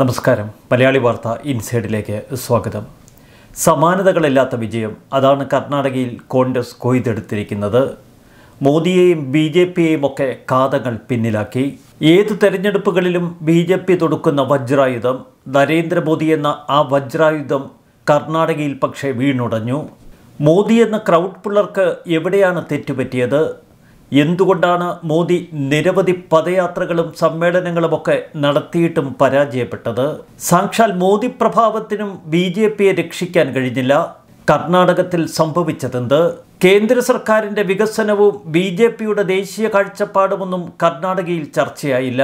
നമസ്കാരം മലയാളി വാർത്ത ഇൻസൈഡിലേക്ക് സ്വാഗതം സമാനതകളില്ലാത്ത വിജയം അതാണ് കർണാടകയിൽ കോൺഗ്രസ് കൊയ്തെടുത്തിരിക്കുന്നത് മോദിയെയും ബി ജെ പിയെയും ഒക്കെ കാതങ്ങൾ പിന്നിലാക്കി ഏത് തെരഞ്ഞെടുപ്പുകളിലും ബി ജെ പി തൊടുക്കുന്ന വജ്രായുധം നരേന്ദ്രമോദി എന്ന ആ വജ്രായുധം കർണാടകയിൽ പക്ഷേ വീണുടഞ്ഞു മോദി എന്ന ക്രൗഡ് പുള്ളർക്ക് എവിടെയാണ് തെറ്റുപറ്റിയത് എന്തുകൊണ്ടാണ് മോദി നിരവധി പദയാത്രകളും സമ്മേളനങ്ങളുമൊക്കെ നടത്തിയിട്ടും പരാജയപ്പെട്ടത് സാക്ഷാൽ മോദി പ്രഭാവത്തിനും ബി ജെ പിയെ രക്ഷിക്കാൻ കഴിഞ്ഞില്ല കർണാടകത്തിൽ സംഭവിച്ചതെന്ത് കേന്ദ്ര സർക്കാരിൻ്റെ വികസനവും ബി ജെ പിയുടെ ദേശീയ കാഴ്ചപ്പാടുമൊന്നും കർണാടകയിൽ ചർച്ചയായില്ല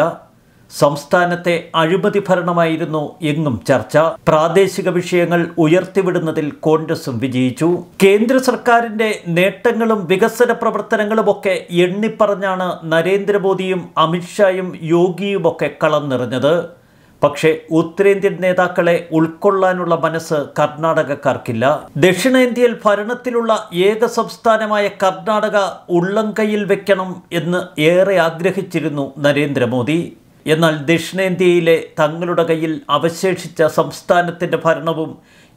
സംസ്ഥാനത്തെ അഴിമതി ഭരണമായിരുന്നു എങ്ങും ചർച്ച പ്രാദേശിക വിഷയങ്ങൾ ഉയർത്തിവിടുന്നതിൽ കോൺഗ്രസും വിജയിച്ചു കേന്ദ്ര സർക്കാരിന്റെ നേട്ടങ്ങളും വികസന പ്രവർത്തനങ്ങളുമൊക്കെ എണ്ണിപ്പറഞ്ഞാണ് നരേന്ദ്രമോദിയും അമിത്ഷായും യോഗിയുമൊക്കെ കളം നിറഞ്ഞത് പക്ഷേ ഉത്തരേന്ത്യൻ നേതാക്കളെ ഉൾക്കൊള്ളാനുള്ള മനസ്സ് കർണാടകക്കാർക്കില്ല ദക്ഷിണേന്ത്യയിൽ ഭരണത്തിലുള്ള ഏക സംസ്ഥാനമായ കർണാടക ഉള്ളംകൈയിൽ വെക്കണം എന്ന് ഏറെ ആഗ്രഹിച്ചിരുന്നു നരേന്ദ്രമോദി എന്നാൽ ദക്ഷിണേന്ത്യയിലെ തങ്ങളുടെ കയ്യിൽ അവശേഷിച്ച സംസ്ഥാനത്തിൻ്റെ ഭരണവും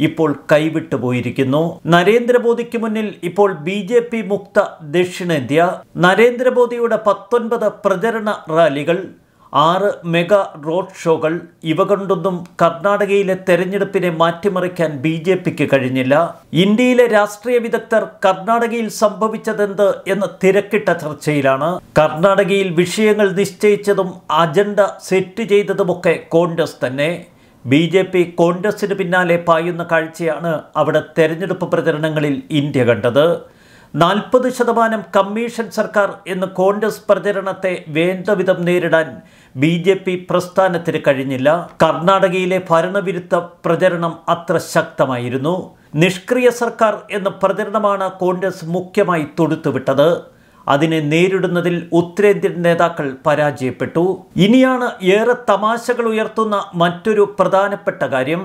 ഇപ്പോൾ കൈവിട്ടു പോയിരിക്കുന്നു നരേന്ദ്രമോദിക്ക് മുന്നിൽ ഇപ്പോൾ ബി ജെ പി മുക്ത ദക്ഷിണേന്ത്യ നരേന്ദ്രമോദിയുടെ പത്തൊൻപത് പ്രചരണ റാലികൾ ആറ് മെഗാ റോഡ് ഷോകൾ ഇവ കൊണ്ടൊന്നും കർണാടകയിലെ തെരഞ്ഞെടുപ്പിനെ മാറ്റിമറിക്കാൻ ബി ജെ പിക്ക് കഴിഞ്ഞില്ല ഇന്ത്യയിലെ രാഷ്ട്രീയ വിദഗ്ധർ കർണാടകയിൽ സംഭവിച്ചതെന്ത് എന്ന് തിരക്കിട്ട ചർച്ചയിലാണ് കർണാടകയിൽ വിഷയങ്ങൾ നിശ്ചയിച്ചതും അജണ്ട സെറ്റ് ചെയ്തതുമൊക്കെ കോൺഗ്രസ് തന്നെ ബി ജെ പി കോൺഗ്രസിന് പിന്നാലെ പായുന്ന കാഴ്ചയാണ് അവിടെ തെരഞ്ഞെടുപ്പ് പ്രചരണങ്ങളിൽ ഇന്ത്യ കണ്ടത് നാൽപ്പത് ശതമാനം കമ്മീഷൻ സർക്കാർ എന്ന് കോൺഗ്രസ് പ്രചരണത്തെ വേണ്ടവിധം നേരിടാൻ ബി ജെ പി പ്രസ്ഥാനത്തിന് കഴിഞ്ഞില്ല കർണാടകയിലെ ഭരണവിരുദ്ധ പ്രചരണം അത്ര ശക്തമായിരുന്നു നിഷ്ക്രിയ സർക്കാർ എന്ന പ്രചരണമാണ് കോൺഗ്രസ് മുഖ്യമായി തൊടുത്തുവിട്ടത് അതിനെ നേരിടുന്നതിൽ ഉത്തരേന്ത്യൻ നേതാക്കൾ പരാജയപ്പെട്ടു ഇനിയാണ് ഏറെ തമാശകൾ ഉയർത്തുന്ന മറ്റൊരു പ്രധാനപ്പെട്ട കാര്യം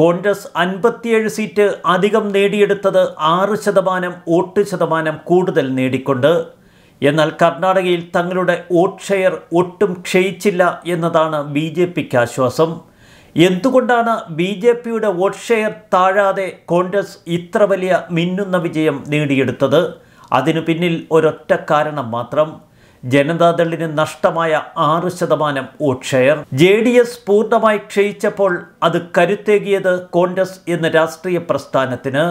കോൺഗ്രസ് അൻപത്തിയേഴ് സീറ്റ് അധികം നേടിയെടുത്തത് ആറ് ശതമാനം വോട്ട് ശതമാനം കൂടുതൽ നേടിക്കൊണ്ട് എന്നാൽ കർണാടകയിൽ തങ്ങളുടെ വോട്ട് ഷെയർ ഒട്ടും ക്ഷയിച്ചില്ല എന്നതാണ് ബി ജെ പിക്ക് ആശ്വാസം എന്തുകൊണ്ടാണ് ബി ജെ പിയുടെ വോട്ട് ഷെയർ താഴാതെ കോൺഗ്രസ് ഇത്ര വലിയ മിന്നുന്ന വിജയം നേടിയെടുത്തത് അതിനു പിന്നിൽ ഒരൊറ്റ കാരണം മാത്രം ജനതാദളിന് നഷ്ടമായ ആറ് ശതമാനം vote share J D S പൂർണ്ണമായി ക്ഷയിച്ചപ്പോൾ അത് കരുത്തേകിയത് കോൺഗ്രസ് എന്ന രാഷ്ട്രീയ പ്രസ്ഥാനത്തിന്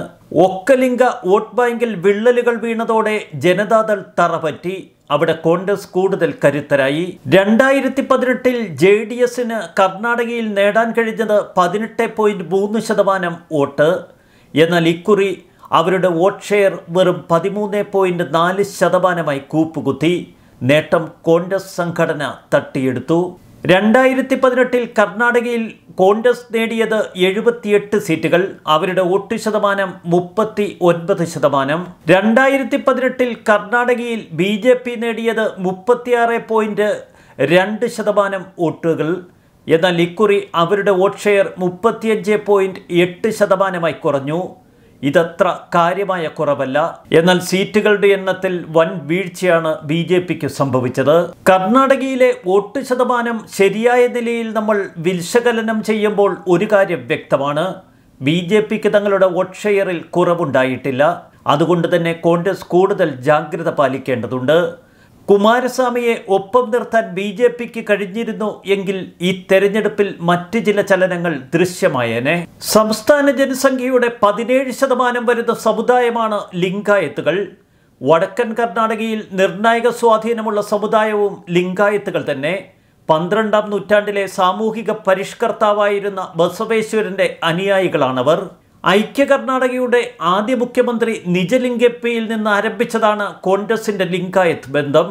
ഒക്കലിംഗ വോട്ട് ബാങ്കിൽ വിള്ളലുകൾ വീണതോടെ ജനതാദൾ തറപറ്റി അവിടെ കോൺഗ്രസ് കൂടുതൽ കരുത്തരായി രണ്ടായിരത്തി പതിനെട്ടിൽ ജെ ഡി എസിന് കർണാടകയിൽ നേടാൻ കഴിഞ്ഞത് പതിനെട്ട് പോയിന്റ് മൂന്ന് ശതമാനം വോട്ട് എന്നാൽ ഇക്കുറി അവരുടെ വോട്ട് ഷെയർ വെറും പതിമൂന്ന് പോയിന്റ് നാല് ശതമാനമായി കൂപ്പുകുത്തി നേട്ടം കോൺഗ്രസ് സംഘടന തട്ടിയെടുത്തു രണ്ടായിരത്തി പതിനെട്ടിൽ കർണാടകയിൽ കോൺഗ്രസ് നേടിയത് എഴുപത്തിയെട്ട് സീറ്റുകൾ അവരുടെ വോട്ട് ശതമാനം മുപ്പത്തി ഒൻപത് ശതമാനം രണ്ടായിരത്തി പതിനെട്ടിൽ കർണാടകയിൽ ബി ജെ പി നേടിയത് മുപ്പത്തിയാറ് പോയിൻറ്റ് രണ്ട് ശതമാനം വോട്ടുകൾ എന്നാൽ ഇക്കുറി അവരുടെ വോട്ട് ഷെയർ മുപ്പത്തിയഞ്ച് പോയിൻറ്റ് എട്ട് ശതമാനമായി കുറഞ്ഞു ഇതത്ര കാര്യമായ കുറവല്ല എന്നാൽ സീറ്റുകളുടെ എണ്ണത്തിൽ വൻ വീഴ്ചയാണ് ബി ജെ പിക്ക് സംഭവിച്ചത് കർണാടകയിലെ വോട്ട് ശതമാനം ശരിയായ നിലയിൽ നമ്മൾ വിശകലനം ചെയ്യുമ്പോൾ ഒരു കാര്യം വ്യക്തമാണ് ബി ജെ പിക്ക് തങ്ങളുടെ വോട്ട് ഷെയറിൽ കുറവുണ്ടായിട്ടില്ല അതുകൊണ്ട് തന്നെ കോൺഗ്രസ് കൂടുതൽ ജാഗ്രത പാലിക്കേണ്ടതുണ്ട് കുമാരസ്വാമിയെ ഒപ്പം നിർത്താൻ ബി ജെ പിക്ക് കഴിഞ്ഞിരുന്നു എങ്കിൽ ഈ തെരഞ്ഞെടുപ്പിൽ മറ്റ് ചില ചലനങ്ങൾ ദൃശ്യമായേനെ സംസ്ഥാന ജനസംഖ്യയുടെ പതിനേഴ് ശതമാനം വരുന്ന സമുദായമാണ് ലിംഗായത്തുകൾ വടക്കൻ കർണാടകയിൽ നിർണായക സ്വാധീനമുള്ള സമുദായവും ലിംഗായത്തുകൾ തന്നെ പന്ത്രണ്ടാം നൂറ്റാണ്ടിലെ സാമൂഹിക പരിഷ്കർത്താവായിരുന്ന ബസവേശ്വരന്റെ അനുയായികളാണവർ ഐക്യ കർണാടകയുടെ ആദ്യ മുഖ്യമന്ത്രി നിജലിംഗപ്പയിൽ നിന്ന് ആരംഭിച്ചതാണ് കോൺഗ്രസിൻ്റെ ലിങ്കായത്ത് ബന്ധം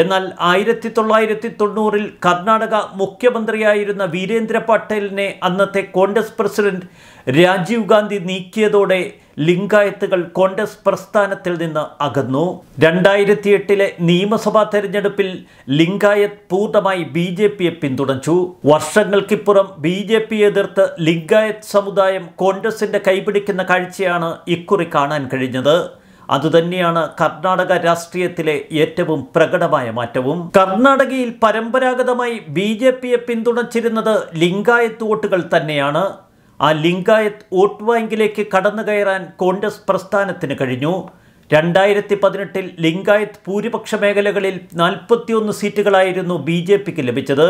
എന്നാൽ ആയിരത്തി തൊള്ളായിരത്തി തൊണ്ണൂറിൽ കർണാടക മുഖ്യമന്ത്രിയായിരുന്ന വീരേന്ദ്ര പട്ടേലിനെ അന്നത്തെ കോൺഗ്രസ് പ്രസിഡന്റ് രാജീവ് ഗാന്ധി നീക്കിയതോടെ ലിംഗായത്തുകൾ കോൺഗ്രസ് പ്രസ്ഥാനത്തിൽ നിന്ന് അകന്നു രണ്ടായിരത്തി എട്ടിലെ നിയമസഭാ തെരഞ്ഞെടുപ്പിൽ ലിംഗായത്ത് പൂർണ്ണമായി ബി ജെ പിയെ പിന്തുണച്ചു വർഷങ്ങൾക്കിപ്പുറം ബി ജെ പി എതിർത്ത് ലിംഗായത്ത് സമുദായം കോൺഗ്രസിന്റെ കൈപിടിക്കുന്ന കാഴ്ചയാണ് ഇക്കുറി കാണാൻ കഴിഞ്ഞത് അതുതന്നെയാണ് കർണാടക രാഷ്ട്രീയത്തിലെ ഏറ്റവും പ്രകടമായ മാറ്റവും കർണാടകയിൽ പരമ്പരാഗതമായി ബി ജെ പിയെ പിന്തുണച്ചിരുന്നത് ലിംഗായത്ത് വോട്ടുകൾ തന്നെയാണ് ആ ലിംഗായത്ത് വോട്ട് ബാങ്കിലേക്ക് കടന്നു കയറാൻ കോൺഗ്രസ് പ്രസ്ഥാനത്തിന് കഴിഞ്ഞു രണ്ടായിരത്തി പതിനെട്ടിൽ ലിംഗായത്ത് ഭൂരിപക്ഷ മേഖലകളിൽ നാൽപ്പത്തിയൊന്ന് സീറ്റുകളായിരുന്നു ബി ജെ പിക്ക് ലഭിച്ചത്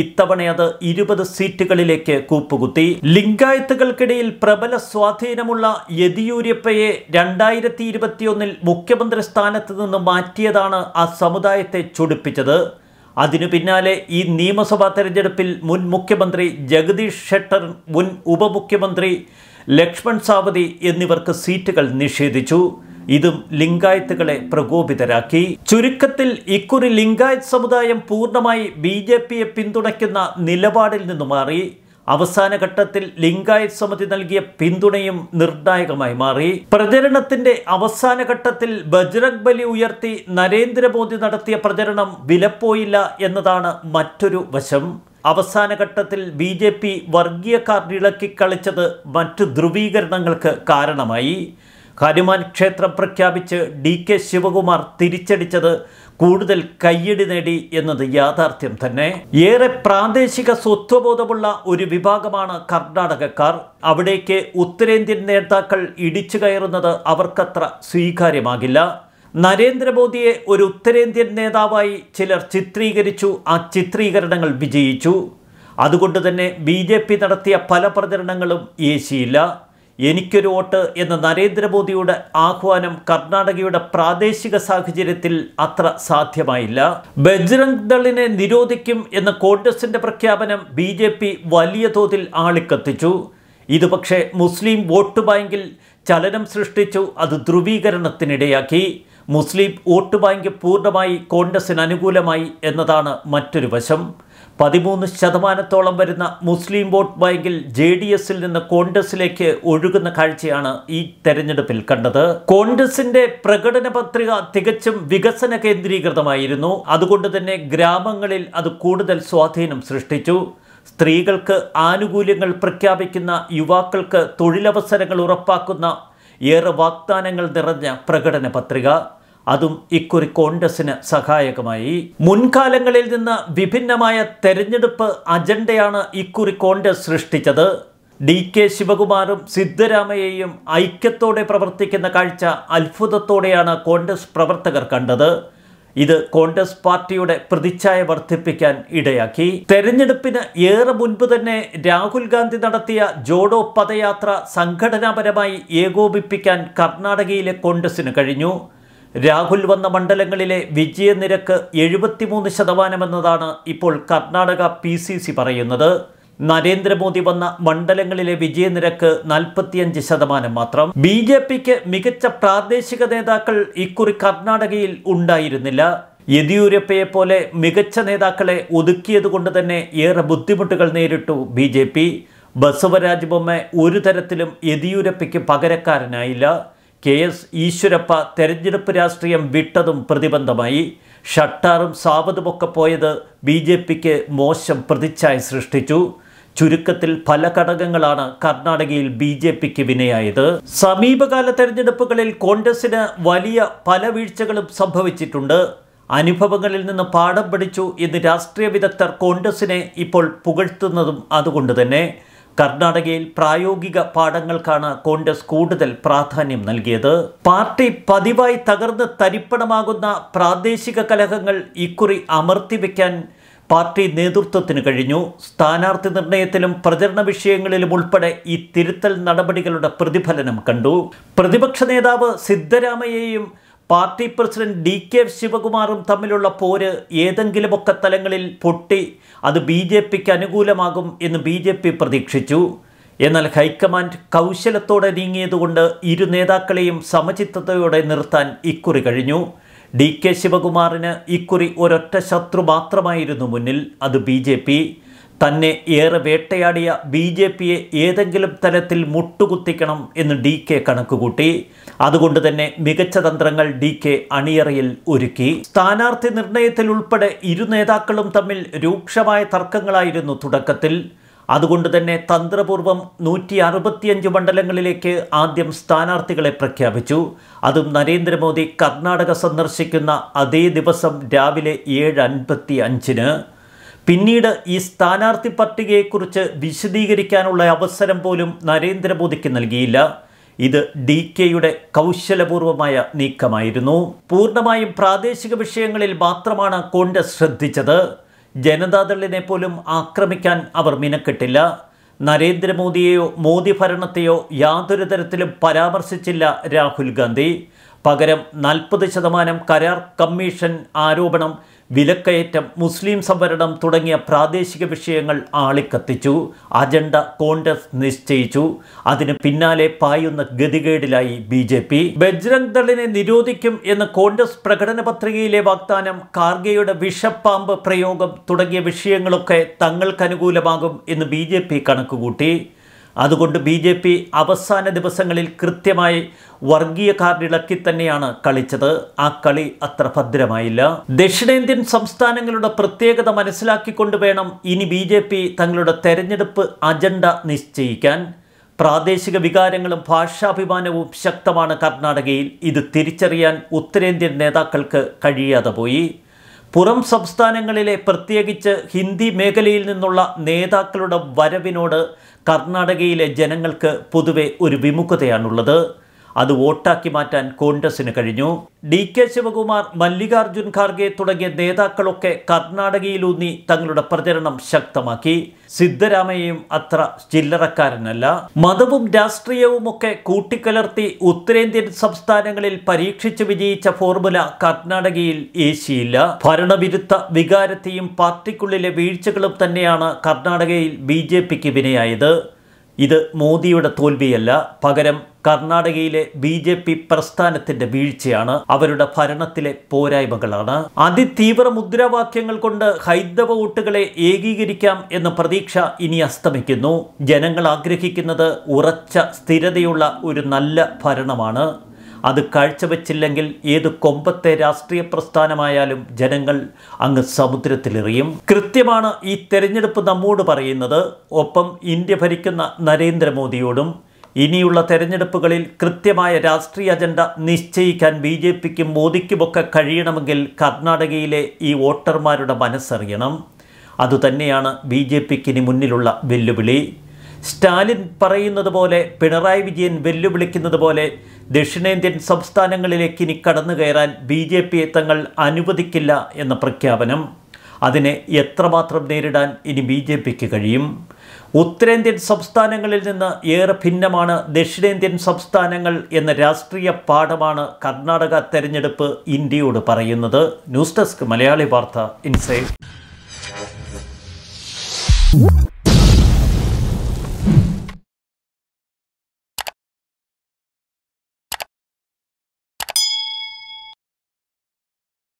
ഇത്തവണയത് ഇരുപത് സീറ്റുകളിലേക്ക് കൂപ്പുകുത്തി ലിംഗായത്തുകൾക്കിടയിൽ പ്രബല സ്വാധീനമുള്ള യെദിയൂരപ്പയെ രണ്ടായിരത്തി ഇരുപത്തിയൊന്നിൽ മുഖ്യമന്ത്രി സ്ഥാനത്ത് നിന്ന് മാറ്റിയതാണ് ആ സമുദായത്തെ ചൊടിപ്പിച്ചത് അതിനു പിന്നാലെ ഈ നിയമസഭാ തെരഞ്ഞെടുപ്പിൽ മുൻ മുഖ്യമന്ത്രി ജഗദീഷ് ഷെട്ടർ മുൻ ഉപമുഖ്യമന്ത്രി ലക്ഷ്മൺ സാവതി എന്നിവർക്ക് സീറ്റുകൾ നിഷേധിച്ചു ഇതും ലിംഗായത്തുകളെ പ്രകോപിതരാക്കി ചുരുക്കത്തിൽ ഇക്കുറി ലിംഗായത്ത് സമുദായം പൂർണ്ണമായി ബി ജെ പിയെ പിന്തുണയ്ക്കുന്ന നിലപാടിൽ നിന്നു മാറി അവസാന ഘട്ടത്തിൽ ലിംഗായത് സമിതി നൽകിയ പിന്തുണയും നിർണായകമായി മാറി പ്രചരണത്തിന്റെ അവസാന ഘട്ടത്തിൽ ബജ്രംഗ് ബലി ഉയർത്തി നരേന്ദ്രമോദി നടത്തിയ പ്രചരണം വിലപ്പോയില്ല എന്നതാണ് മറ്റൊരു വശം അവസാന ഘട്ടത്തിൽ ബി ജെ പി വർഗീയ കാർഡ് ഇളക്കി കളിച്ചത് മറ്റു ധ്രുവീകരണങ്ങൾക്ക് കാരണമായി ഹനുമാൻ ക്ഷേത്രം പ്രഖ്യാപിച്ച് ഡി കെ ശിവകുമാർ തിരിച്ചടിച്ചത് കൂടുതൽ കയ്യടി നേടി എന്നത് യാഥാർത്ഥ്യം തന്നെ ഏറെ പ്രാദേശിക സ്വത്വബോധമുള്ള ഒരു വിഭാഗമാണ് കർണാടകക്കാർ അവിടേക്ക് ഉത്തരേന്ത്യൻ നേതാക്കൾ ഇടിച്ചു കയറുന്നത് അവർക്കത്ര സ്വീകാര്യമാകില്ല നരേന്ദ്രമോദിയെ ഒരു ഉത്തരേന്ത്യൻ നേതാവായി ചിലർ ചിത്രീകരിച്ചു ആ ചിത്രീകരണങ്ങൾ വിജയിച്ചു അതുകൊണ്ട് തന്നെ ബി നടത്തിയ പല പ്രചരണങ്ങളും ഏശിയില്ല എനിക്കൊരു വോട്ട് എന്ന നരേന്ദ്രമോദിയുടെ ആഹ്വാനം കർണാടകയുടെ പ്രാദേശിക സാഹചര്യത്തിൽ അത്ര സാധ്യമായില്ല ബജ്രംഗ് ദളിനെ നിരോധിക്കും എന്ന കോൺഗ്രസിന്റെ പ്രഖ്യാപനം ബി വലിയ തോതിൽ ആളിക്കത്തിച്ചു ഇത് പക്ഷേ മുസ്ലിം വോട്ട് ബാങ്കിൽ ചലനം സൃഷ്ടിച്ചു അത് ധ്രുവീകരണത്തിനിടയാക്കി മുസ്ലിം വോട്ട് ബാങ്ക് പൂർണ്ണമായി കോൺഗ്രസിന് അനുകൂലമായി എന്നതാണ് മറ്റൊരു വശം പതിമൂന്ന് ശതമാനത്തോളം വരുന്ന മുസ്ലിം വോട്ട് ബാങ്കിൽ ജെ ഡി എസിൽ നിന്ന് കോൺഗ്രസിലേക്ക് ഒഴുകുന്ന കാഴ്ചയാണ് ഈ തെരഞ്ഞെടുപ്പിൽ കണ്ടത് കോൺഗ്രസിന്റെ പ്രകടന പത്രിക തികച്ചും വികസന കേന്ദ്രീകൃതമായിരുന്നു അതുകൊണ്ട് തന്നെ ഗ്രാമങ്ങളിൽ അത് കൂടുതൽ സ്വാധീനം സൃഷ്ടിച്ചു സ്ത്രീകൾക്ക് ആനുകൂല്യങ്ങൾ പ്രഖ്യാപിക്കുന്ന യുവാക്കൾക്ക് തൊഴിലവസരങ്ങൾ ഉറപ്പാക്കുന്ന ഏറെ വാഗ്ദാനങ്ങൾ നിറഞ്ഞ പ്രകടന പത്രിക അതും ഇക്കുറി കോൺഗ്രസിന് സഹായകമായി മുൻകാലങ്ങളിൽ നിന്ന് വിഭിന്നമായ തെരഞ്ഞെടുപ്പ് അജണ്ടയാണ് ഇക്കുറി കോൺഗ്രസ് സൃഷ്ടിച്ചത് ഡി കെ ശിവകുമാറും സിദ്ധരാമയ്യയും ഐക്യത്തോടെ പ്രവർത്തിക്കുന്ന കാഴ്ച അത്ഭുതത്തോടെയാണ് കോൺഗ്രസ് പ്രവർത്തകർ കണ്ടത് ഇത് കോൺഗ്രസ് പാർട്ടിയുടെ പ്രതിച്ഛായ വർദ്ധിപ്പിക്കാൻ ഇടയാക്കി തെരഞ്ഞെടുപ്പിന് ഏറെ മുൻപ് തന്നെ രാഹുൽ ഗാന്ധി നടത്തിയ ജോഡോ പദയാത്ര സംഘടനാപരമായി ഏകോപിപ്പിക്കാൻ കർണാടകയിലെ കോൺഗ്രസിന് കഴിഞ്ഞു രാഹുൽ വന്ന മണ്ഡലങ്ങളിലെ വിജയനിരക്ക് എഴുപത്തിമൂന്ന് ശതമാനമെന്നതാണ് ഇപ്പോൾ കർണാടക പി സി സി പറയുന്നത് നരേന്ദ്രമോദി വന്ന മണ്ഡലങ്ങളിലെ വിജയനിരക്ക് നാൽപ്പത്തിയഞ്ച് ശതമാനം മാത്രം ബി ജെ പിക്ക് മികച്ച പ്രാദേശിക നേതാക്കൾ ഇക്കുറി കർണാടകയിൽ ഉണ്ടായിരുന്നില്ല യെദ്യൂരപ്പയെ പോലെ മികച്ച നേതാക്കളെ ഒതുക്കിയതുകൊണ്ട് തന്നെ ഏറെ ബുദ്ധിമുട്ടുകൾ നേരിട്ടു B J P Basavaraja Bomma ഒരു തരത്തിലും യെദ്യൂരപ്പയ്ക്ക് പകരക്കാരനായില്ല കെ എസ് ഈശ്വരപ്പ തെരഞ്ഞെടുപ്പ് രാഷ്ട്രീയം വിട്ടതും പ്രതിബന്ധമായി ഷട്ടാറും സാവതുമൊക്കെ പോയത് ബി ജെ പിക്ക് മോശം പ്രതിച്ഛായ സൃഷ്ടിച്ചു ചുരുക്കത്തിൽ പല ഘടകങ്ങളാണ് കർണാടകയിൽ ബി ജെ പിക്ക് വിനയായത് സമീപകാല തെരഞ്ഞെടുപ്പുകളിൽ കോൺഗ്രസിന് വലിയ പല വീഴ്ചകളും സംഭവിച്ചിട്ടുണ്ട് അനുഭവങ്ങളിൽ നിന്ന് പാഠം പഠിച്ചു എന്ന് രാഷ്ട്രീയ വിദഗ്ധർ കോൺഗ്രസിനെ ഇപ്പോൾ പുകഴ്ത്തുന്നതും അതുകൊണ്ട് തന്നെ കർണാടകയിൽ പ്രായോഗിക പാഠങ്ങൾക്കാണ് കോൺഗ്രസ് കൂടുതൽ പ്രാധാന്യം നൽകിയത് പാർട്ടി പതിവായി തകർന്ന് തരിപ്പണമാകുന്ന പ്രാദേശിക കലഹങ്ങൾ ഇക്കുറി അമർത്തിവെക്കാൻ പാർട്ടി നേതൃത്വത്തിന് കഴിഞ്ഞു സ്ഥാനാർത്ഥി നിർണയത്തിലും പ്രചരണ വിഷയങ്ങളിലും ഉൾപ്പെടെ ഈ തിരുത്തൽ നടപടികളുടെ പ്രതിഫലനം കണ്ടു പ്രതിപക്ഷ നേതാവ് സിദ്ധരാമയ്യയും പാർട്ടി പ്രസിഡന്റ് ഡി കെ ശിവകുമാറും തമ്മിലുള്ള പോര് ഏതെങ്കിലുമൊക്കെ തലങ്ങളിൽ പൊട്ടി അത് ബി ജെ പിക്ക് അനുകൂലമാകും എന്ന് ബി ജെ പി പ്രതീക്ഷിച്ചു എന്നാൽ ഹൈക്കമാൻഡ് കൗശലത്തോടെ നീങ്ങിയതുകൊണ്ട് ഇരു നേതാക്കളെയും സമചിത്തതയോടെ നിർത്താൻ ഇക്കുറി കഴിഞ്ഞു ഡി കെ ശിവകുമാറിന് ഇക്കുറി ഒരൊറ്റ ശത്രു മാത്രമായിരുന്നു മുന്നിൽ അത് ബി ജെ പി തന്നെ ഏറെ വേട്ടയാടിയ ബി ജെ പിയെ ഏതെങ്കിലും തരത്തിൽ മുട്ടുകുത്തിക്കണം എന്ന് ഡി കെ കണക്കുകൂട്ടി അതുകൊണ്ട് തന്നെ മികച്ച തന്ത്രങ്ങൾ ഡി കെ അണിയറയിൽ ഒരുക്കി സ്ഥാനാർത്ഥി നിർണയത്തിൽ ഉൾപ്പെടെ ഇരു നേതാക്കളും തമ്മിൽ രൂക്ഷമായ തർക്കങ്ങളായിരുന്നു തുടക്കത്തിൽ അതുകൊണ്ട് തന്നെ തന്ത്രപൂർവം നൂറ്റി അറുപത്തിയഞ്ച് മണ്ഡലങ്ങളിലേക്ക് ആദ്യം സ്ഥാനാർത്ഥികളെ പ്രഖ്യാപിച്ചു അതും നരേന്ദ്രമോദി കർണാടക സന്ദർശിക്കുന്ന അതേ ദിവസം രാവിലെ ഏഴ് അൻപത്തി അഞ്ചിന് പിന്നീട് ഈ സ്ഥാനാർത്ഥി പട്ടികയെക്കുറിച്ച് വിശദീകരിക്കാനുള്ള അവസരം പോലും നരേന്ദ്രമോദിക്ക് നൽകിയില്ല ഇത് ഡി കെയുടെ കൗശലപൂർവമായ നീക്കമായിരുന്നു പൂർണ്ണമായും പ്രാദേശിക വിഷയങ്ങളിൽ മാത്രമാണ് കോൺഗ്രസ് ശ്രദ്ധിച്ചത് ജനതാദളിനെ പോലും ആക്രമിക്കാൻ അവർ മിനക്കെട്ടില്ല നരേന്ദ്രമോദിയെയോ മോദി ഭരണത്തെയോ യാതൊരു തരത്തിലും പരാമർശിച്ചില്ല രാഹുൽ ഗാന്ധി പകരം നാൽപ്പത് ശതമാനം കരാർ കമ്മീഷൻ ആരോപണം വിലക്കയറ്റം മുസ്ലിം സംവരണം തുടങ്ങിയ പ്രാദേശിക വിഷയങ്ങൾ ആളിക്കത്തിച്ചു അജണ്ട കോൺഗ്രസ് നിശ്ചയിച്ചു അതിന് പിന്നാലെ പായുന്ന ഗതികേടിലായി ബി ജെ പി ബജ്രംഗ് ദളിനെ നിരോധിക്കും എന്ന കോൺഗ്രസ് പ്രകടന പത്രികയിലെ വാഗ്ദാനം കാർഗെയുടെ വിഷപ്പാമ്പ് പ്രയോഗം തുടങ്ങിയ വിഷയങ്ങളൊക്കെ തങ്ങൾക്കനുകൂലമാകും എന്ന് ബി ജെ പി കണക്കുകൂട്ടി അതുകൊണ്ട് ബി ജെ പി അവസാന ദിവസങ്ങളിൽ കൃത്യമായി വർഗീയ കാർഡിളക്കി തന്നെയാണ് കളിച്ചത് ആ കളി അത്ര ഭദ്രമായില്ല ദക്ഷിണേന്ത്യൻ സംസ്ഥാനങ്ങളുടെ പ്രത്യേകത മനസ്സിലാക്കിക്കൊണ്ട് വേണം ഇനി ബി ജെ പി തങ്ങളുടെ തെരഞ്ഞെടുപ്പ് അജണ്ട നിശ്ചയിക്കാൻ പ്രാദേശിക വികാരങ്ങളും ഭാഷാഭിമാനവും ശക്തമാണ് കർണാടകയിൽ ഇത് തിരിച്ചറിയാൻ ഉത്തരേന്ത്യൻ നേതാക്കൾക്ക് കഴിയാതെ പോയി പുറം സംസ്ഥാനങ്ങളിലെ പ്രത്യേകിച്ച് ഹിന്ദി മേഖലയിൽ നിന്നുള്ള നേതാക്കളുടെ വരവിനോട് കർണാടകയിലെ ജനങ്ങൾക്ക് പൊതുവെ ഒരു വിമുഖതയാണുള്ളത് അത് വോട്ടാക്കി മാറ്റാൻ കോൺഗ്രസിന് കഴിഞ്ഞു ഡി കെ ശിവകുമാർ മല്ലികാർജുൻ ഖാർഗെ തുടങ്ങിയ നേതാക്കളൊക്കെ കർണാടകയിലൂന്നി തങ്ങളുടെ പ്രചരണം ശക്തമാക്കി സിദ്ധരാമയ്യയും അത്ര ചില്ലറക്കാരനല്ല മതവും രാഷ്ട്രീയവും ഒക്കെ കൂട്ടിക്കലർത്തി ഉത്തരേന്ത്യൻ സംസ്ഥാനങ്ങളിൽ പരീക്ഷിച്ച് വിജയിച്ച ഫോർമുല കർണാടകയിൽ ഏശിയില്ല ഭരണവിരുദ്ധ വികാരത്തെയും പാർട്ടിക്കുള്ളിലെ വീഴ്ചകളും തന്നെയാണ് കർണാടകയിൽ ബി ജെ പിക്ക് വിനയായത് ഇത് മോദിയുടെ തോൽവിയല്ല പകരം കർണാടകയിലെ ബി ജെ പി പ്രസ്ഥാനത്തിന്റെ വീഴ്ചയാണ് അവരുടെ ഭരണത്തിലെ പോരായ്മകളാണ് അതിതീവ്ര മുദ്രാവാക്യങ്ങൾ കൊണ്ട് ഹൈന്ദവ വോട്ടുകളെ ഏകീകരിക്കാം എന്ന പ്രതീക്ഷ ഇനി അസ്തമിക്കുന്നു ജനങ്ങൾ ആഗ്രഹിക്കുന്നത് ഉറച്ച സ്ഥിരതയുള്ള ഒരു നല്ല ഭരണമാണ് അത് കാഴ്ചവെച്ചില്ലെങ്കിൽ ഏത് കൊമ്പത്തെ രാഷ്ട്രീയ പ്രസ്ഥാനമായാലും ജനങ്ങൾ അങ്ങ് സമുദ്രത്തിലെറിയും കൃത്യമാണ് ഈ തെരഞ്ഞെടുപ്പ് നമ്മോട് പറയുന്നത് ഒപ്പം ഇന്ത്യ ഭരിക്കുന്ന നരേന്ദ്രമോദിയോടും ഇനിയുള്ള തെരഞ്ഞെടുപ്പുകളിൽ കൃത്യമായ രാഷ്ട്രീയ അജണ്ട നിശ്ചയിക്കാൻ ബി ജെ പിക്കും മോദിക്കുമൊക്കെ കഴിയണമെങ്കിൽ കർണാടകയിലെ ഈ വോട്ടർമാരുടെ മനസ്സറിയണം അതുതന്നെയാണ് ബി ജെ പിക്ക് ഇനി മുന്നിലുള്ള വെല്ലുവിളി സ്റ്റാലിൻ പറയുന്നത് പോലെ പിണറായി വിജയൻ വെല്ലുവിളിക്കുന്നത് പോലെ ദക്ഷിണേന്ത്യൻ സംസ്ഥാനങ്ങളിലേക്ക് ഇനി കടന്നു കയറാൻ ബി ജെ പി തങ്ങൾ അനുവദിക്കില്ല എന്ന പ്രഖ്യാപനം അതിനെ എത്രമാത്രം നേരിടാൻ ഇനി ബി ജെ പിക്ക് കഴിയും ഉത്തരേന്ത്യൻ സംസ്ഥാനങ്ങളിൽ നിന്ന് ഏറെ ഭിന്നമാണ് ദക്ഷിണേന്ത്യൻ സംസ്ഥാനങ്ങൾ എന്ന രാഷ്ട്രീയ പാഠമാണ് കർണാടക തെരഞ്ഞെടുപ്പ് ഇന്ത്യയോട് പറയുന്നത് ന്യൂസ് ഡെസ്ക് മലയാളി വാർത്ത ഇൻസൈഡ്